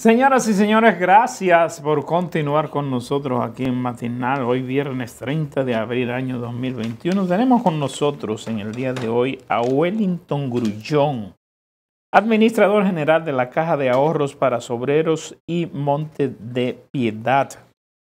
Señoras y señores, gracias por continuar con nosotros aquí en Matinal. Hoy viernes 30 de abril año 2021 tenemos con nosotros en el día de hoy a Wellington Grullón, administrador general de la Caja de Ahorros para Sobreros y Monte de Piedad.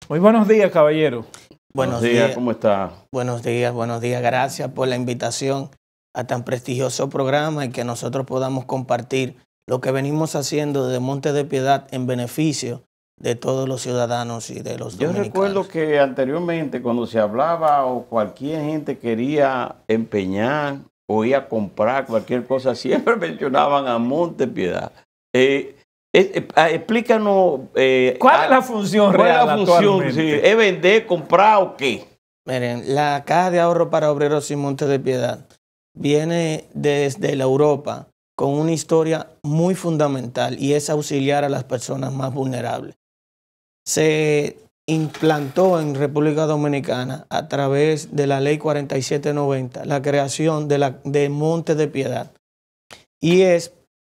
Muy buenos días, caballero. Buenos, días, días, ¿cómo está? Buenos días, buenos días. Gracias por la invitación a tan prestigioso programa y que nosotros podamos compartir lo que venimos haciendo desde Monte de Piedad en beneficio de todos los ciudadanos y de los Yo recuerdo que anteriormente cuando se hablaba o cualquier gente quería empeñar o iba a comprar cualquier cosa, siempre mencionaban a Monte Piedad. Eh, eh, eh, ah, explícanos... Ah, ¿Cuál es la función ¿cuál real la función? ¿Es vender, comprar o qué? Miren, la Caja de Ahorro para Obreros y Monte de Piedad viene desde la Europa con una historia muy fundamental y es auxiliar a las personas más vulnerables. Se implantó en República Dominicana a través de la ley 4790 la creación de, la, de Monte de Piedad y es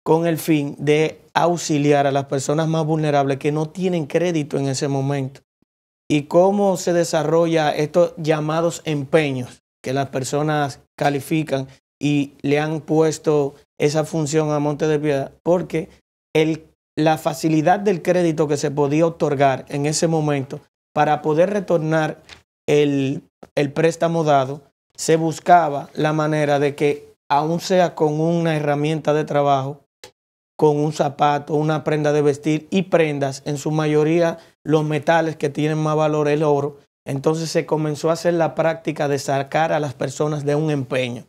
con el fin de auxiliar a las personas más vulnerables que no tienen crédito en ese momento y cómo se desarrolla estos llamados empeños que las personas califican y le han puesto esa función a Monte de Piedad porque el, la facilidad del crédito que se podía otorgar en ese momento para poder retornar el, el préstamo dado, se buscaba la manera de que, aún sea con una herramienta de trabajo, con un zapato, una prenda de vestir y prendas, en su mayoría los metales que tienen más valor, el oro, entonces se comenzó a hacer la práctica de sacar a las personas de un empeño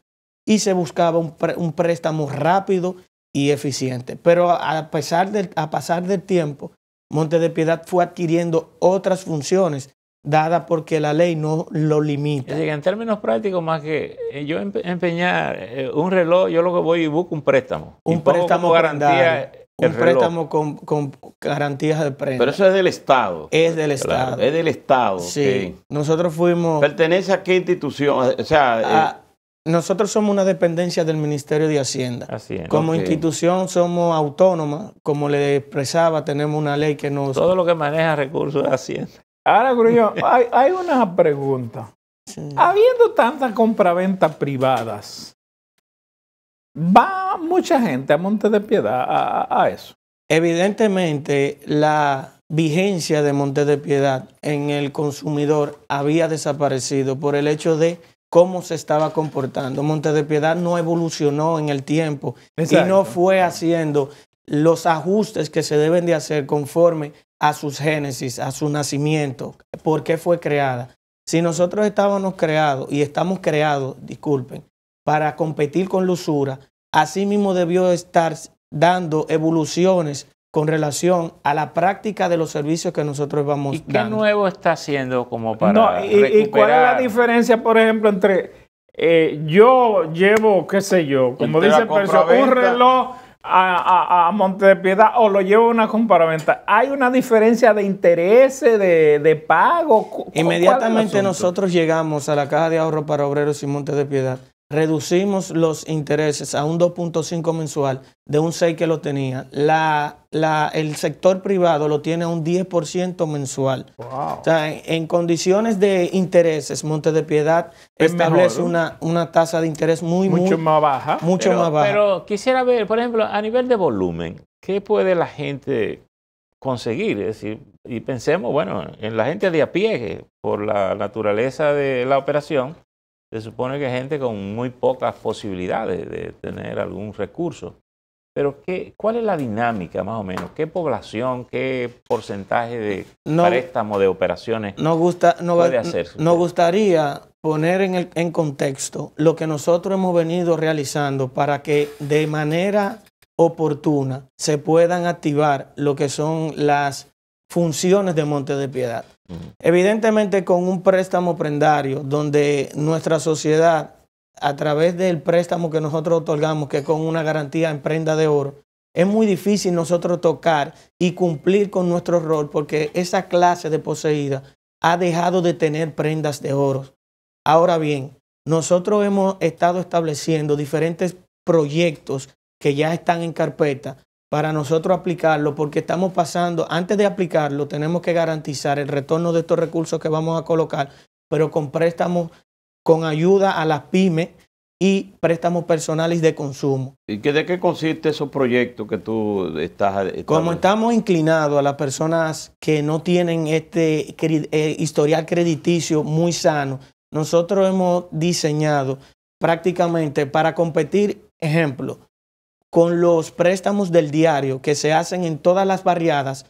y se buscaba un, préstamo rápido y eficiente. Pero a, pesar a pasar del tiempo, Monte de Piedad fue adquiriendo otras funciones dada porque la ley no lo limita. en términos prácticos, más que eh, yo empeñar eh, un reloj, yo lo que voy y busco un préstamo. Un préstamo garantía. Un préstamo con, garantías de préstamo. Pero eso es del Estado. Es del Estado. es del Estado. Sí. Nosotros fuimos. ¿Pertenece a qué institución? O sea. Eh, nosotros somos una dependencia del Ministerio de Hacienda. Como institución somos autónomas, Como le expresaba, tenemos una ley que nos... Todo lo que maneja recursos de Hacienda. Ahora, Gruñón, hay, una pregunta. Habiendo tantas compraventas privadas, ¿va mucha gente a Monte de Piedad a, a eso? Evidentemente, la vigencia de Monte de Piedad en el consumidor había desaparecido por el hecho de cómo se estaba comportando. Monte de Piedad no evolucionó en el tiempo y no fue haciendo los ajustes que se deben de hacer conforme a sus génesis, a su nacimiento, por qué fue creada. Si nosotros estábamos creados y estamos creados, disculpen, para competir con lusura, así mismo debió estar dando evoluciones con relación a la práctica de los servicios que nosotros vamos ¿Y qué nuevo está haciendo como para no, y, cuál es la diferencia, por ejemplo, entre eh, yo llevo, qué sé yo, como dice el un reloj a, Monte de Piedad o lo llevo a una compraventa? ¿Hay una diferencia de interés, de, de, pago? Inmediatamente nosotros llegamos a la Caja de Ahorro para Obreros y Monte de Piedad reducimos los intereses a un 2.5 mensual de un 6 que lo tenía. La, el sector privado lo tiene a un 10% mensual. O sea, en, condiciones de intereses, monte de Piedad establece una, una tasa de interés muy, mucho más baja. Mucho pero, Pero quisiera ver, por ejemplo, a nivel de volumen, ¿qué puede la gente conseguir? Es decir, y pensemos, bueno, en la gente de a pie, por la naturaleza de la operación, se supone que gente con muy pocas posibilidades de tener algún recurso. Pero ¿cuál es la dinámica más o menos? ¿Qué población, qué porcentaje de préstamo de operaciones no gusta, no, puede hacer. Nos gustaría poner en, el, en contexto lo que nosotros hemos venido realizando para que de manera oportuna se puedan activar lo que son las funciones de Monte de Piedad. Evidentemente con un préstamo prendario donde nuestra sociedad, a través del préstamo que nosotros otorgamos, que con una garantía en prenda de oro, es muy difícil nosotros tocar y cumplir con nuestro rol porque esa clase de poseída ha dejado de tener prendas de oro. Ahora bien, nosotros hemos estado estableciendo diferentes proyectos que ya están en carpeta para nosotros aplicarlo, porque estamos pasando, antes de aplicarlo, tenemos que garantizar el retorno de estos recursos que vamos a colocar, pero con préstamos, con ayuda a las pymes y préstamos personales de consumo. ¿Y qué de qué consiste esos proyectos que tú estás... Eh, Como estamos inclinados a las personas que no tienen este eh, historial crediticio muy sano, nosotros hemos diseñado prácticamente para competir, ejemplo, con los préstamos del diario que se hacen en todas las barriadas,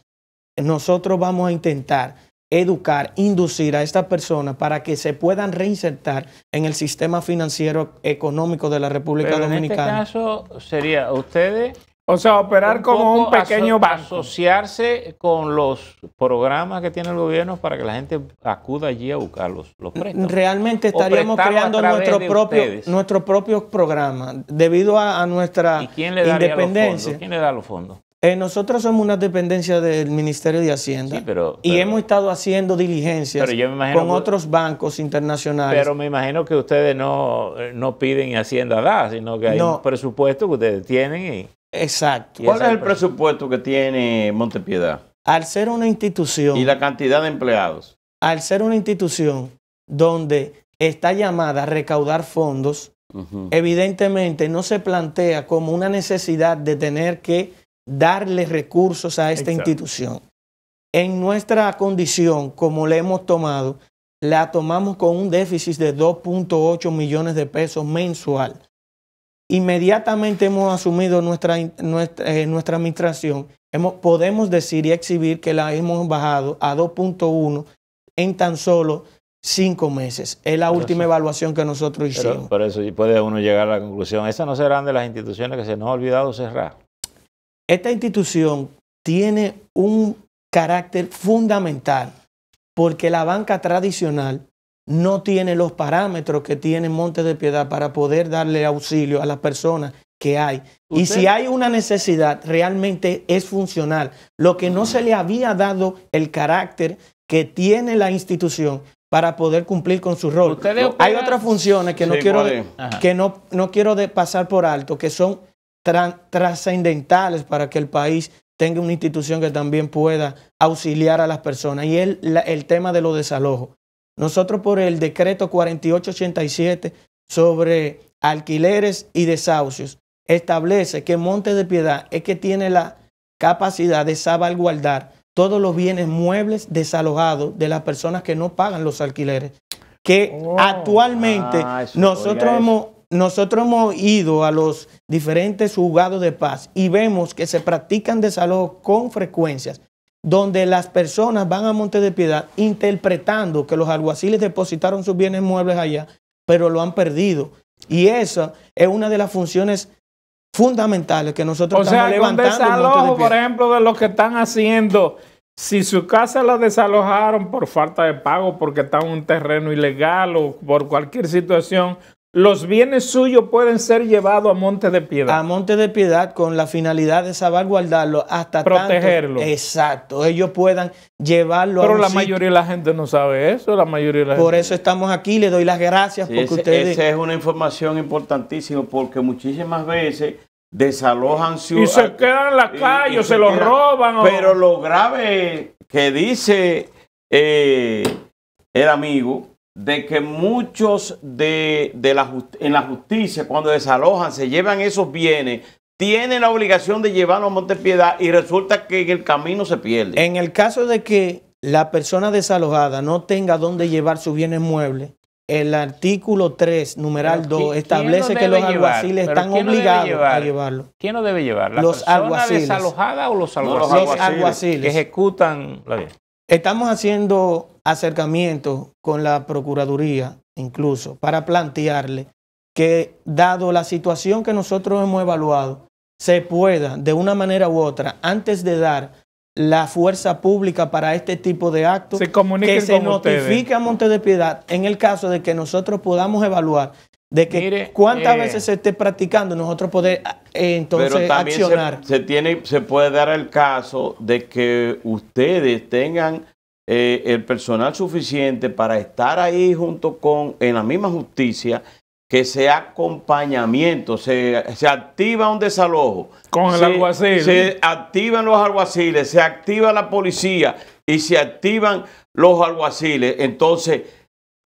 nosotros vamos a intentar educar, inducir a estas personas para que se puedan reinsertar en el sistema financiero económico de la República Pero Dominicana. En este caso sería ustedes o sea, operar como un pequeño banco. Asociarse con los programas que tiene el gobierno para que la gente acuda allí a buscar los, préstamos. Realmente estaríamos creando nuestro propio, nuestro propio programa debido a, nuestra ¿Y quién independencia. ¿Y ¿Quién le da los fondos? Eh, nosotros somos una dependencia del Ministerio de Hacienda y hemos estado haciendo diligencias con otros bancos internacionales. Pero me imagino que ustedes no, eh, no piden Hacienda da, sino que hay un presupuesto que ustedes tienen y... Exacto. ¿Cuál es el presupuesto que tiene Montepiedad? Al ser una institución. Y la cantidad de empleados. Al ser una institución donde está llamada a recaudar fondos, evidentemente no se plantea como una necesidad de tener que darle recursos a esta institución. En nuestra condición, como la hemos tomado, la tomamos con un déficit de 2.8 millones de pesos mensual inmediatamente hemos asumido nuestra, eh, nuestra, administración, podemos decir y exhibir que la hemos bajado a 2.1 en tan solo cinco meses. Es la última evaluación que nosotros hicimos. por eso puede uno llegar a la conclusión, esas no serán de las instituciones que se nos ha olvidado cerrar. Esta institución tiene un carácter fundamental porque la banca tradicional no tiene los parámetros que tiene Monte de Piedad para poder darle auxilio a las personas que hay. Y si hay una necesidad, realmente es funcional. Lo que no se le había dado el carácter que tiene la institución para poder cumplir con su rol. Hay otras funciones que no quiero, que no, quiero pasar por alto, que son trascendentales para que el país tenga una institución que también pueda auxiliar a las personas. Y el, el tema de los desalojos. Nosotros por el decreto 4887 sobre alquileres y desahucios establece que Monte de Piedad es que tiene la capacidad de salvaguardar todos los bienes muebles desalojados de las personas que no pagan los alquileres. Que oh, actualmente ah, nosotros hemos, nosotros hemos ido a los diferentes juzgados de paz y vemos que se practican desalojos con frecuencias donde las personas van a Monte de Piedad interpretando que los alguaciles depositaron sus bienes muebles allá, pero lo han perdido. Y esa es una de las funciones fundamentales que nosotros estamos levantando. O sea, desalojo, por ejemplo, de lo que están haciendo, si su casa la desalojaron por falta de pago, porque está en un terreno ilegal o por cualquier situación, los bienes suyos pueden ser llevados a Monte de Piedad. A Monte de Piedad con la finalidad de salvaguardarlo hasta protegerlo. exacto, ellos puedan llevarlo Pero a Pero la mayoría de la gente no sabe eso, la mayoría de la Por eso estamos aquí, le doy las gracias porque ustedes Esa es una información importantísima porque muchísimas veces desalojan ciudades. Y se quedan en la calle, se, lo los roban. Pero lo grave que dice eh, el amigo de que muchos de, la en la justicia, cuando desalojan, se llevan esos bienes, tienen la obligación de llevarlo a Montepiedad y resulta que en el camino se pierde. En el caso de que la persona desalojada no tenga dónde llevar sus bienes muebles, el artículo 3, numeral 2, establece que los alguaciles están obligados a llevarlo. ¿Quién no debe llevar? ¿La los alguaciles. desalojada o los alguaciles? los alguaciles. Que ejecutan la Estamos haciendo acercamiento con la Procuraduría, incluso, para plantearle que, dado la situación que nosotros hemos evaluado, se pueda, de una manera u otra, antes de dar la fuerza pública para este tipo de actos, que se notifique a Monte de Piedad en el caso de que nosotros podamos evaluar de que cuántas eh, veces se esté practicando nosotros poder eh, entonces accionar. se, tiene, se puede dar el caso de que ustedes tengan eh, el personal suficiente para estar ahí junto con, en la misma justicia, que sea acompañamiento, se, activa un desalojo. Con el alguacil. Se activan los alguaciles, se activa la policía y se activan los alguaciles. Entonces,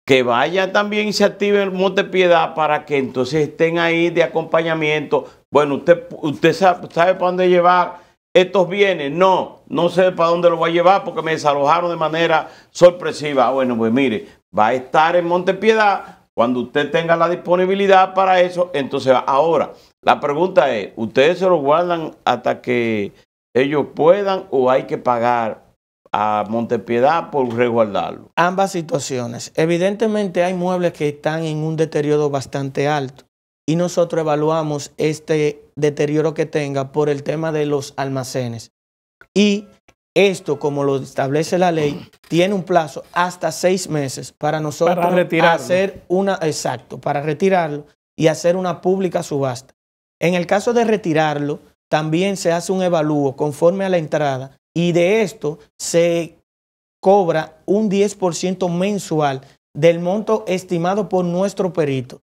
que vaya también y se active el Monte Piedad para que entonces estén ahí de acompañamiento. Bueno, usted, usted sabe, sabe para dónde llevar estos bienes. No, no sé para dónde lo va a llevar porque me desalojaron de manera sorpresiva. Ah, bueno, pues mire, va a estar en Montepiedad. Cuando usted tenga la disponibilidad para eso, entonces Ahora, la pregunta es, ¿ustedes se lo guardan hasta que ellos puedan o hay que pagar a Montepiedad por resguardarlo? Ambas situaciones. Evidentemente hay muebles que están en un deterioro bastante alto y nosotros evaluamos este deterioro que tenga por el tema de los almacenes. Y esto, como lo establece la ley, tiene un plazo hasta seis meses para nosotros hacer una, exacto, para retirarlo y hacer una pública subasta. En el caso de retirarlo, también se hace un evalúo conforme a la entrada y de esto se cobra un 10% mensual del monto estimado por nuestro perito.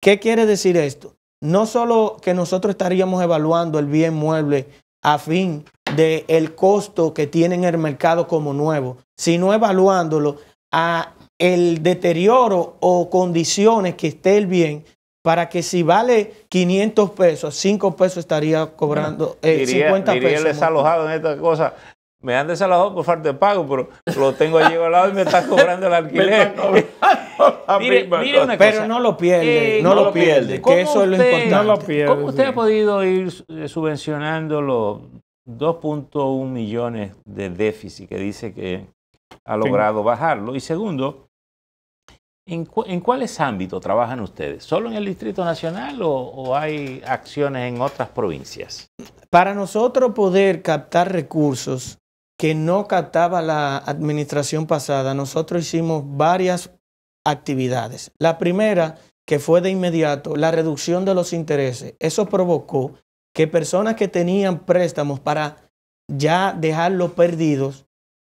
¿Qué quiere decir esto? No solo que nosotros estaríamos evaluando el bien mueble a fin del el costo que tiene en el mercado como nuevo, sino evaluándolo a el deterioro o condiciones que esté el bien para que si vale 500 pesos, 5 pesos estaría cobrando eh, el pesos. diría, pesos. el desalojado en estas cosa, me han desalojado por falta de pago, pero lo tengo allí al lado y me está cobrando el alquiler. una cosa. Pero no lo pierde, no, lo pierde, usted, ¿Cómo usted ha podido ir eh, subvencionando los 2.1 millones de déficit que dice que ha logrado bajarlo? Y segundo, ¿en, cuáles ámbitos trabajan ustedes? ¿Solo en el Distrito Nacional o hay acciones en otras provincias? Para nosotros poder captar recursos que no cataba la administración pasada, nosotros hicimos varias actividades. La primera, que fue de inmediato, la reducción de los intereses. Eso provocó que personas que tenían préstamos para ya dejarlos perdidos,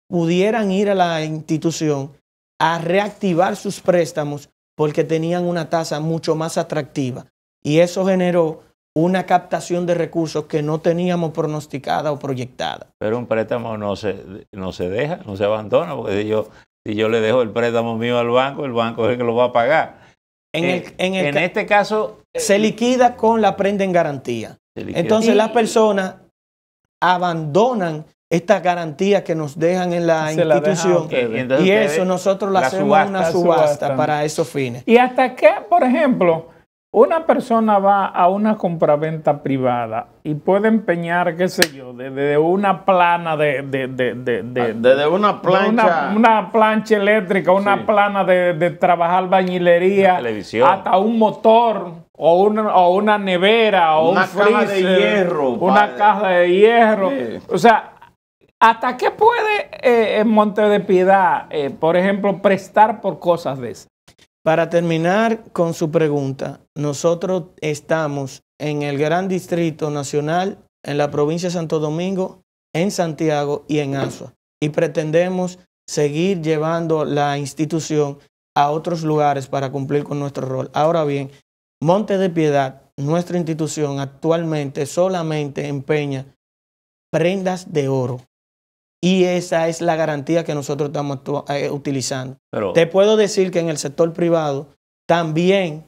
pudieran ir a la institución a reactivar sus préstamos porque tenían una tasa mucho más atractiva. Y eso generó una captación de recursos que no teníamos pronosticada o proyectada. Pero un préstamo no se, no se deja, no se abandona, porque si yo, si yo le dejo el préstamo mío al banco, el banco es el que lo va a pagar. En, eh, este caso... Eh, se liquida con la prenda en garantía. Entonces las personas abandonan estas garantías que nos dejan en la institución. y, eso nosotros lo hacemos una subasta para esos fines. ¿Y hasta qué, por ejemplo, una persona va a una compraventa privada y puede empeñar, qué sé yo, desde una plana de... desde ah, una plancha... Una, plancha eléctrica, una plana de, trabajar bañilería, hasta un motor o una, nevera o una un caja de hierro. Una caja de hierro. O sea, ¿hasta qué puede eh, Monte de Piedad, eh, por ejemplo, prestar por cosas de esas? Para terminar con su pregunta, nosotros estamos en el Gran Distrito Nacional, en la provincia de Santo Domingo, en Santiago y en Asua. Y pretendemos seguir llevando la institución a otros lugares para cumplir con nuestro rol. Ahora bien, Monte de Piedad, nuestra institución actualmente solamente empeña prendas de oro. Y esa es la garantía que nosotros estamos eh, utilizando. Te puedo decir que en el sector privado también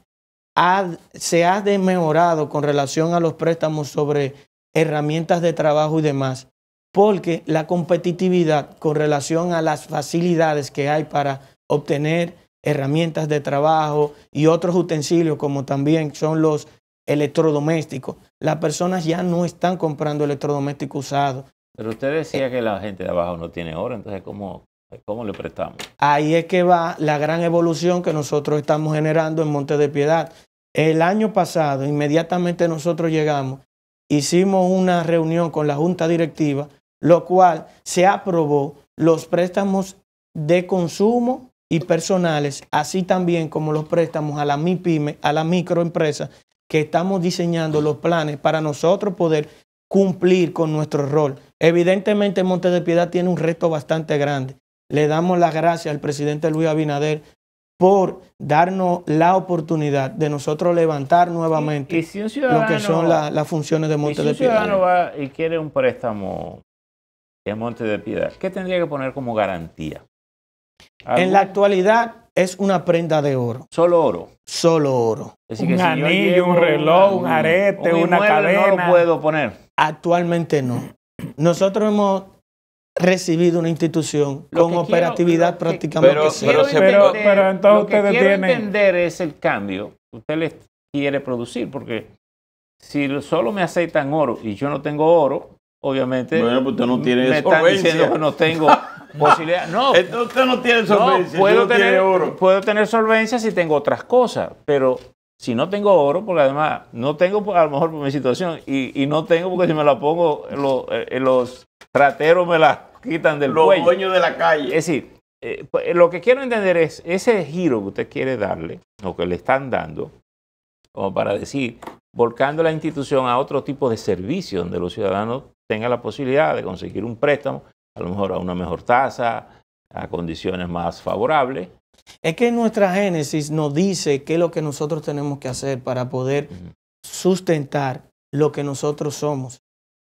se ha demorado con relación a los préstamos sobre herramientas de trabajo y demás, porque la competitividad con relación a las facilidades que hay para obtener herramientas de trabajo y otros utensilios como también son los electrodomésticos. Las personas ya no están comprando electrodomésticos usados, pero usted decía que la gente de abajo no tiene oro, entonces ¿cómo, le prestamos? Ahí es que va la gran evolución que nosotros estamos generando en Monte de Piedad. El año pasado, inmediatamente nosotros llegamos, hicimos una reunión con la Junta Directiva, lo cual se aprobó los préstamos de consumo y personales, así también como los préstamos a la MIPYME, a la microempresa, que estamos diseñando los planes para nosotros poder cumplir con nuestro rol Evidentemente Monte de Piedad tiene un reto bastante grande. Le damos las gracias al presidente Luis Abinader por darnos la oportunidad de nosotros levantar nuevamente lo que son las funciones de Monte de Piedad. un ciudadano va y quiere un préstamo en Monte de Piedad, ¿qué tendría que poner como garantía? En la actualidad es una prenda de oro. Solo oro. Solo oro. un anillo, un reloj, un, arete, una cadena. No puedo poner. Actualmente no. Nosotros hemos recibido una institución con operatividad prácticamente pero, pero, pero, entonces lo que ustedes entender es el cambio que usted les quiere producir, porque si solo me aceptan oro y yo no tengo oro, obviamente bueno, pues usted no tiene me están diciendo que no tengo posibilidad. No, entonces usted no tiene solvencia. puedo, tener, oro. puedo tener solvencia si tengo otras cosas, pero si no tengo oro, porque además no tengo pues, a lo mejor por mi situación y, no tengo porque si me la pongo eh, eh, los, los me la quitan del los de la calle. Es decir, eh, pues, lo que quiero entender es ese giro que usted quiere darle o que le están dando, como para decir, volcando la institución a otro tipo de servicio donde los ciudadanos tengan la posibilidad de conseguir un préstamo, a lo mejor a una mejor tasa, a condiciones más favorables, es que nuestra Génesis nos dice qué es lo que nosotros tenemos que hacer para poder sustentar lo que nosotros somos.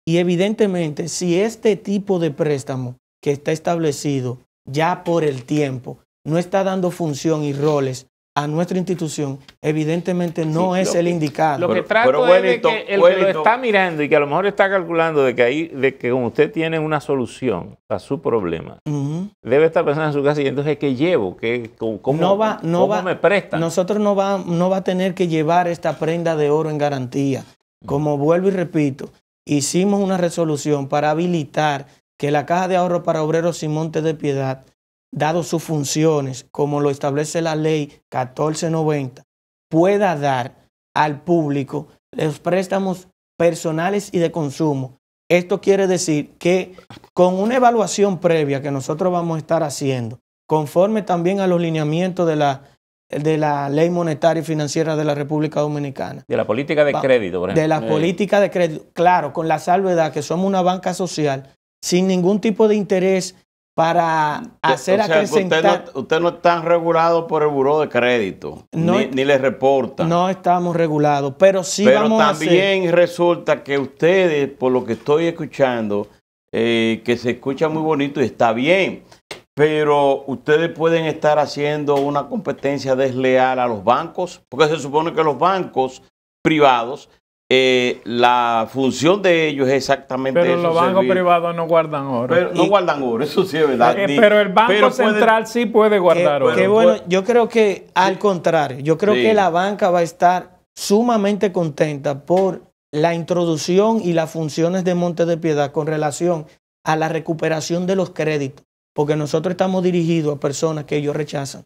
Y evidentemente, si este tipo de préstamo que está establecido ya por el tiempo no está dando función y roles a nuestra institución, evidentemente no es el indicado. Lo que trato es de que el que lo está mirando y que a lo mejor está calculando de que ahí, de que usted tiene una solución a su problema, debe estar pensando en su casa y entonces que llevo, que cómo, no no me prestan. Nosotros no, va, a tener que llevar esta prenda de oro en garantía. Mm. Como vuelvo y repito, hicimos una resolución para habilitar que la Caja de Ahorro para Obreros y Montes de Piedad, dado sus funciones, como lo establece la ley 1490, pueda dar al público los préstamos personales y de consumo esto quiere decir que con una evaluación previa que nosotros vamos a estar haciendo, conforme también a los lineamientos de la, de la ley monetaria y financiera de la República Dominicana. De la política de crédito, por ejemplo. De la política de crédito, claro, con la salvedad que somos una banca social sin ningún tipo de interés para hacer o sea, Usted no, están está regulado por el buró de crédito, ni, ni, le reporta. No estamos regulados, pero sí pero vamos a Pero también resulta que ustedes, por lo que estoy escuchando, eh, que se escucha muy bonito y está bien, pero ustedes pueden estar haciendo una competencia desleal a los bancos, porque se supone que los bancos privados eh, la función de ellos es exactamente Pero los bancos privados no guardan oro. no guardan oro, eso sí es verdad. Eh, pero el Banco Central sí puede guardar oro. yo creo que al contrario, yo creo que la banca va a estar sumamente contenta por la introducción y las funciones de Monte de Piedad con relación a la recuperación de los créditos, porque nosotros estamos dirigidos a personas que ellos rechazan.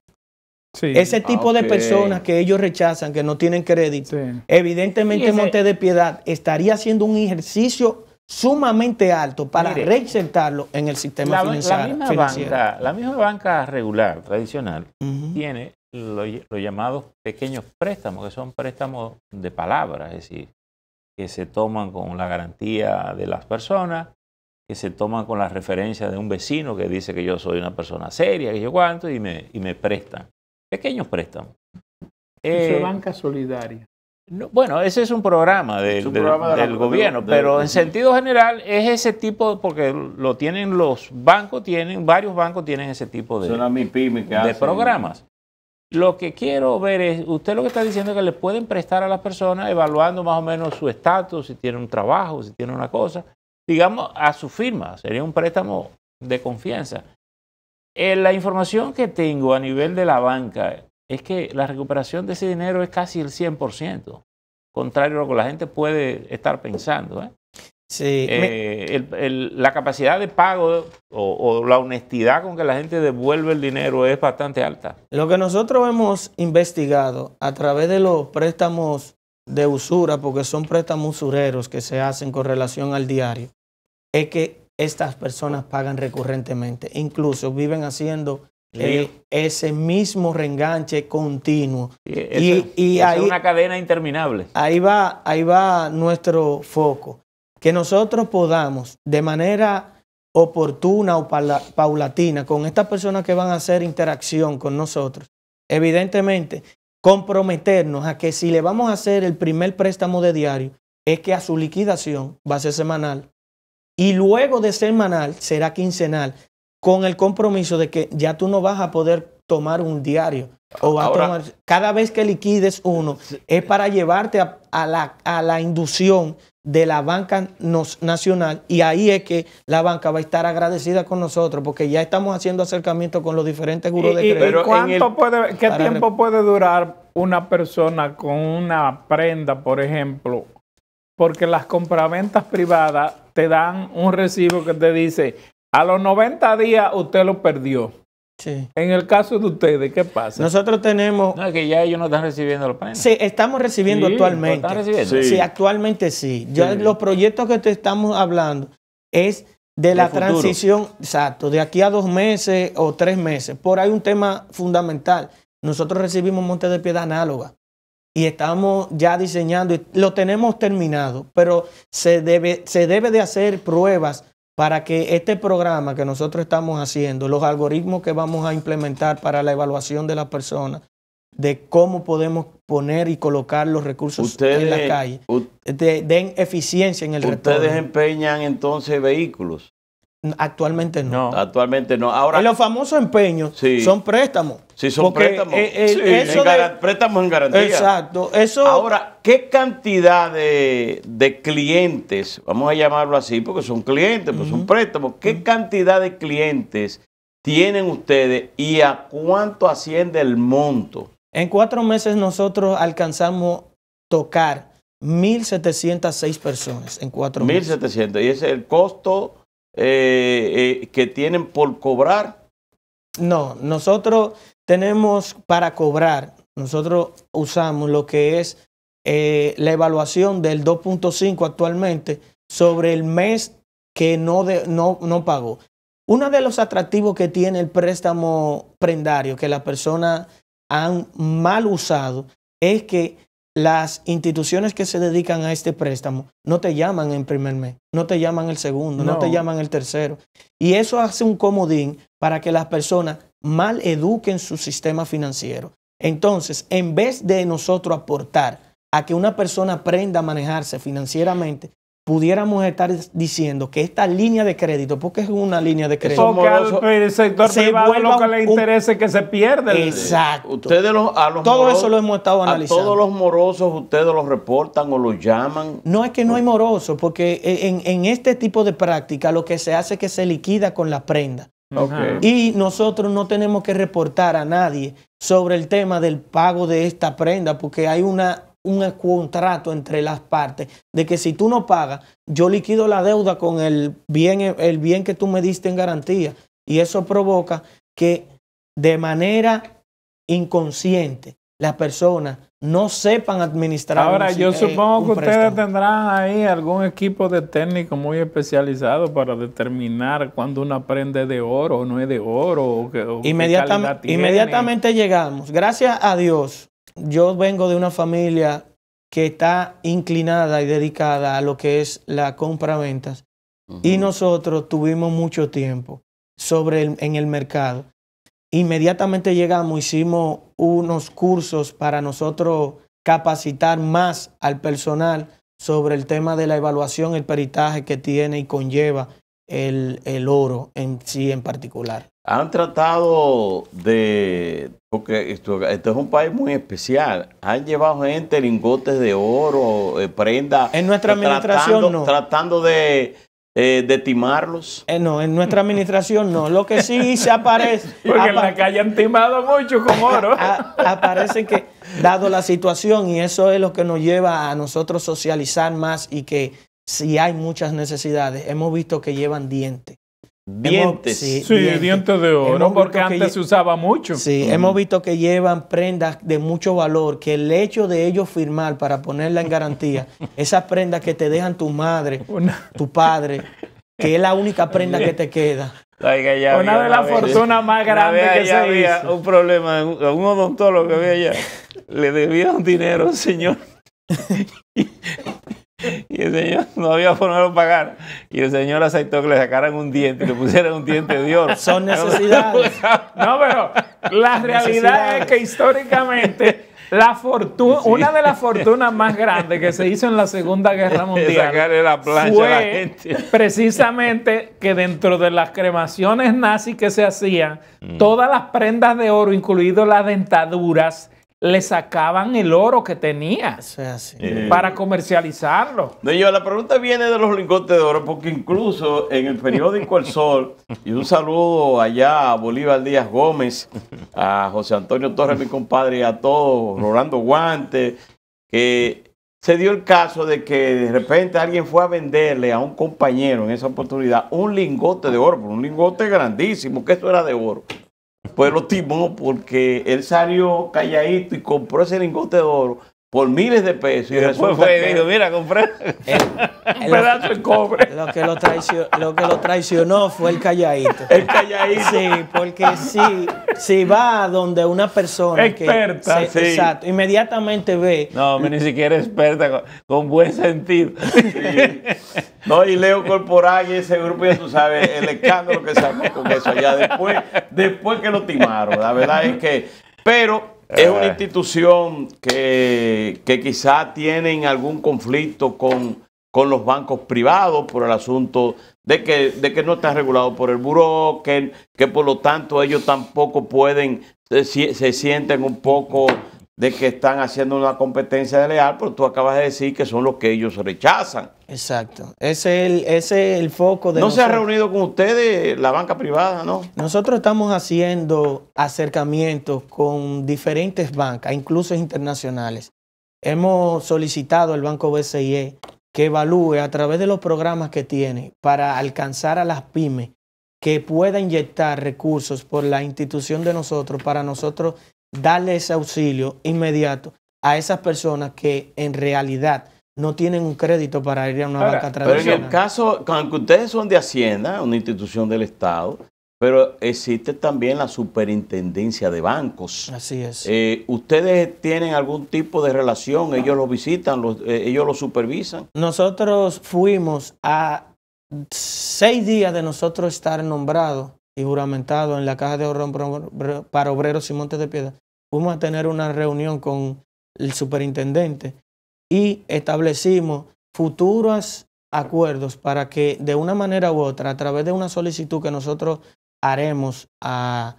Ese ah, tipo de personas que ellos rechazan, que no tienen crédito, evidentemente Monte de Piedad estaría haciendo un ejercicio sumamente alto para reinsertarlo en el sistema financiero. La misma, Banca, la misma, Banca, regular, tradicional, tiene los llamados pequeños préstamos, que son préstamos de palabras, es decir, que se toman con la garantía de las personas, que se toman con la referencia de un vecino que dice que yo soy una persona seria, que yo cuánto, y me, y me prestan pequeños préstamos. Eh, banca solidaria. bueno, ese es un programa del, gobierno, pero en sentido general es ese tipo, porque lo tienen los bancos, tienen varios bancos tienen ese tipo de, de programas. Lo que quiero ver es, usted lo que está diciendo es que le pueden prestar a las personas evaluando más o menos su estatus, si tiene un trabajo, si tiene una cosa, digamos, a su firma, sería un préstamo de confianza. Eh, la información que tengo a nivel de la banca es que la recuperación de ese dinero es casi el 100%, contrario a lo que la gente puede estar pensando. ¿eh? Sí, eh, la capacidad de pago o, la honestidad con que la gente devuelve el dinero es bastante alta. Lo que nosotros hemos investigado a través de los préstamos de usura, porque son préstamos usureros que se hacen con relación al diario, es que estas personas pagan recurrentemente. Incluso viven haciendo eh, ese mismo reenganche continuo. y, y es una cadena interminable. Ahí va, ahí va nuestro foco. Que nosotros podamos, de manera oportuna o paulatina, con estas personas que van a hacer interacción con nosotros, evidentemente, comprometernos a que si le vamos a hacer el primer préstamo de diario, es que a su liquidación va a ser semanal y luego de semanal será quincenal, con el compromiso de que ya tú no vas a poder tomar un diario. O a tomar, cada vez que liquides uno, es para llevarte a, la, inducción de la banca nacional y ahí es que la banca va a estar agradecida con nosotros porque ya estamos haciendo acercamiento con los diferentes grupos de crédito. puede, ¿Qué tiempo puede durar una persona con una prenda, por ejemplo? Porque las compraventas privadas te dan un recibo que te dice, a los 90 días usted lo perdió. Sí. En el caso de ustedes, ¿qué pasa? Nosotros tenemos... No, es que ya ellos no están recibiendo los Sí, estamos recibiendo sí, actualmente. Están recibiendo. Sí. actualmente sí. los proyectos que te estamos hablando es de la transición, exacto, de aquí a dos meses o tres meses. Por ahí un tema fundamental. Nosotros recibimos montes de piedra análoga y estamos ya diseñando y lo tenemos terminado, pero se debe, se debe de hacer pruebas para que este programa que nosotros estamos haciendo, los algoritmos que vamos a implementar para la evaluación de las personas, de cómo podemos poner y colocar los recursos en la calle, den eficiencia en el Ustedes empeñan entonces vehículos. Actualmente no. Actualmente no. Ahora, los famosos empeños son préstamos. Sí, son préstamos. Eh, préstamos en garantía. Exacto. Eso, Ahora, ¿qué cantidad de, clientes, vamos a llamarlo así, porque son clientes, pues son préstamos, qué cantidad de clientes tienen ustedes y a cuánto asciende el monto? En cuatro meses nosotros alcanzamos tocar 1.706 personas en cuatro meses. 1.700. Y ese es el costo eh, eh, que tienen por cobrar? No, nosotros tenemos para cobrar, nosotros usamos lo que es eh, la evaluación del 2.5 actualmente sobre el mes que no, no, no pagó. Uno de los atractivos que tiene el préstamo prendario que las personas han mal usado es que las instituciones que se dedican a este préstamo no te llaman en primer mes, no te llaman el segundo, no, te llaman el tercero. Y eso hace un comodín para que las personas mal eduquen su sistema financiero. Entonces, en vez de nosotros aportar a que una persona aprenda a manejarse financieramente, pudiéramos estar diciendo que esta línea de crédito, porque es una línea de crédito, moroso, el sector se privado lo que le interese que se pierde. Exacto. Todo eso lo hemos estado analizando. todos los morosos ustedes los reportan o los llaman. No es que no hay morosos, porque e, en, este tipo de práctica lo que se hace es que se liquida con la prenda. Y nosotros no tenemos que reportar a nadie sobre el tema del pago de esta prenda, porque hay una un contrato entre las partes de que si tú no pagas, yo liquido la deuda con el bien, el bien que tú me diste en garantía. Y eso provoca que de manera inconsciente las personas no sepan administrar. Ahora, yo eh, supongo que ustedes tendrán ahí algún equipo de técnico muy especializado para determinar cuando una prenda es de oro o no es de oro. O inmediatamente llegamos. Gracias a Dios, yo vengo de una familia que está inclinada y dedicada a lo que es la compra-ventas. Y nosotros tuvimos mucho tiempo sobre en el mercado. Inmediatamente llegamos, hicimos unos cursos para nosotros capacitar más al personal sobre el tema de la evaluación, el peritaje que tiene y conlleva el oro en sí en particular han tratado de, porque esto, es un país muy especial, han llevado gente lingotes de oro, eh, prendas. En nuestra administración tratando, no. Tratando de, eh, timarlos. Eh, no, en nuestra administración no. Lo que sí se aparece... porque en la calle han timado mucho con oro. aparece que, dado la situación, y eso es lo que nos lleva a nosotros socializar más y que si hay muchas necesidades, hemos visto que llevan dientes Dientes. sí, dientes. de oro, porque antes se usaba mucho. Sí, mm. hemos visto que llevan prendas de mucho valor, que el hecho de ellos firmar para ponerla en garantía, esas prendas que te dejan tu madre, tu padre, que es la única prenda que te queda. una de las fortunas más grandes que se había un problema, un, un odontólogo que había allá, le debía un dinero, señor. el señor no había forma de pagar. Y el señor aceptó que le sacaran un diente, le pusieran un diente de oro. Son necesidades. No, pero la realidad es que históricamente la fortuna, una de las fortunas más grandes que se hizo en la Segunda Guerra Mundial fue precisamente que dentro de las cremaciones nazis que se hacían, mm. todas las prendas de oro, incluidas las dentaduras, le sacaban el oro que tenía eh. para comercializarlo. No, la pregunta viene de los lingotes de oro, porque incluso en el periódico El Sol, y un saludo allá a Bolívar Díaz Gómez, a José Antonio Torres, mi compadre, a todos, Rolando Guante, que se dio el caso de que de repente alguien fue a venderle a un compañero en esa oportunidad un lingote de oro, un lingote grandísimo, que eso era de oro. El lo timó porque él salió calladito y compró ese lingote de oro por miles de pesos. Y, después fue y dijo, mira, compré eh, un pedazo de cobre. Lo que lo, traicionó, fue el calladito. El calladito. Sí, porque si va donde una persona experta, que exacto, inmediatamente ve. No, ni siquiera experta, con, buen sentido. No, y Leo Corporal y ese grupo, ya tú sabes, el escándalo que sacó con eso allá después, después que lo timaron. La verdad es que, pero es una eh. institución que, que quizá tienen algún conflicto con, con los bancos privados por el asunto de que, de que no está regulado por el buró, que, que por lo tanto ellos tampoco pueden, se sienten un poco de que están haciendo una competencia leal, pero tú acabas de decir que son los que ellos rechazan. Exacto. Ese es el, foco de... No se ha reunido con ustedes la banca privada, ¿no? Nosotros estamos haciendo acercamientos con diferentes bancas, incluso internacionales. Hemos solicitado al Banco BCIE que evalúe a través de los programas que tiene para alcanzar a las pymes que pueda inyectar recursos por la institución de nosotros para nosotros darle ese auxilio inmediato a esas personas que en realidad no tienen un crédito para ir a una banca tradicional. Pero en el caso, aunque ustedes son de Hacienda, una institución del Estado, pero existe también la superintendencia de bancos. Así es. Eh, ¿Ustedes tienen algún tipo de relación? ¿Ellos lo visitan? Eh, ¿Ellos lo supervisan? Nosotros fuimos a seis días de nosotros estar nombrados y juramentado en la Caja de Ahorro para Obreros y Montes de piedra, fuimos a tener una reunión con el superintendente y establecimos futuros acuerdos para que de una manera u otra, a través de una solicitud que nosotros haremos al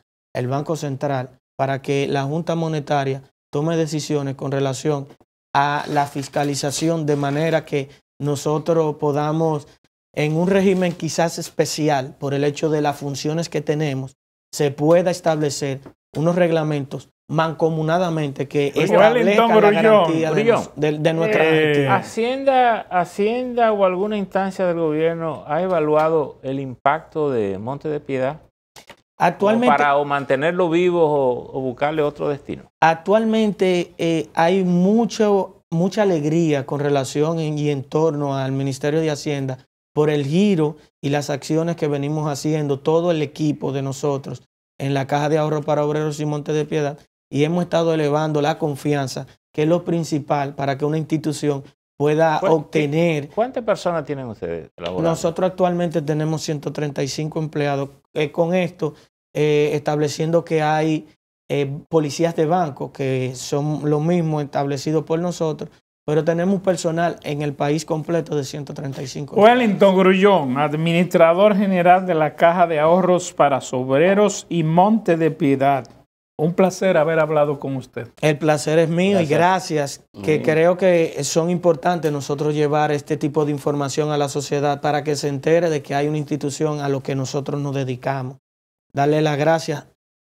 Banco Central, para que la Junta Monetaria tome decisiones con relación a la fiscalización de manera que nosotros podamos en un régimen quizás especial por el hecho de las funciones que tenemos, se pueda establecer unos reglamentos mancomunadamente que establezcan la garantía de, eh, nuestra Hacienda, Hacienda o alguna instancia del gobierno ha evaluado el impacto de Monte de Piedad actualmente, para mantenerlo vivo o, buscarle otro destino. Actualmente eh, hay mucha alegría con relación y en torno al Ministerio de Hacienda por el giro y las acciones que venimos haciendo, todo el equipo de nosotros en la Caja de Ahorro para Obreros y Montes de Piedad, y hemos estado elevando la confianza, que es lo principal para que una institución pueda obtener. ¿Cuántas personas tienen ustedes Nosotros actualmente tenemos 135 empleados. Eh, con esto, eh, estableciendo que hay eh, policías de banco, que son lo mismo establecido por nosotros, pero tenemos personal en el país completo de 135. Wellington Grullón, administrador general de la Caja de Ahorros para Sobreros y Monte de Piedad. Un placer haber hablado con usted. El placer es mío y gracias, que creo que son importantes nosotros llevar este tipo de información a la sociedad para que se entere de que hay una institución a lo que nosotros nos dedicamos. Darle las gracias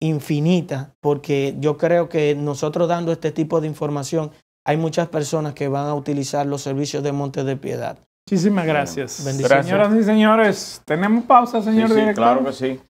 infinitas, porque yo creo que nosotros dando este tipo de información hay muchas personas que van a utilizar los servicios de Montes de Piedad. Muchísimas gracias. Señoras y señores, tenemos pausa, señor director? sí, Claro que sí.